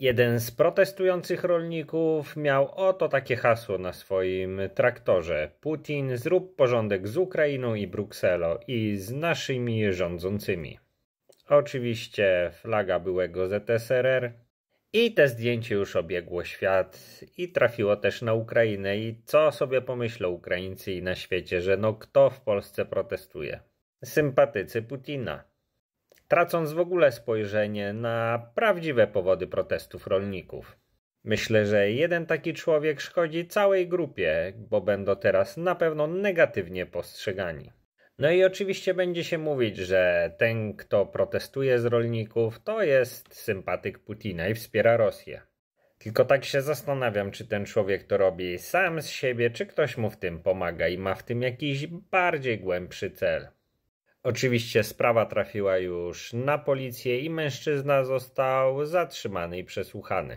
Jeden z protestujących rolników miał oto takie hasło na swoim traktorze: Putin, zrób porządek z Ukrainą i Brukselą i z naszymi rządzącymi. Oczywiście flaga byłego ZSRR. I te zdjęcie już obiegło świat i trafiło też na Ukrainę. I co sobie pomyślą Ukraińcy i na świecie, że no kto w Polsce protestuje? Sympatycy Putina tracąc w ogóle spojrzenie na prawdziwe powody protestów rolników. Myślę, że jeden taki człowiek szkodzi całej grupie, bo będą teraz na pewno negatywnie postrzegani. No i oczywiście będzie się mówić, że ten, kto protestuje z rolników, to jest sympatyk Putina i wspiera Rosję. Tylko tak się zastanawiam, czy ten człowiek to robi sam z siebie, czy ktoś mu w tym pomaga i ma w tym jakiś bardziej głębszy cel. Oczywiście sprawa trafiła już na policję i mężczyzna został zatrzymany i przesłuchany.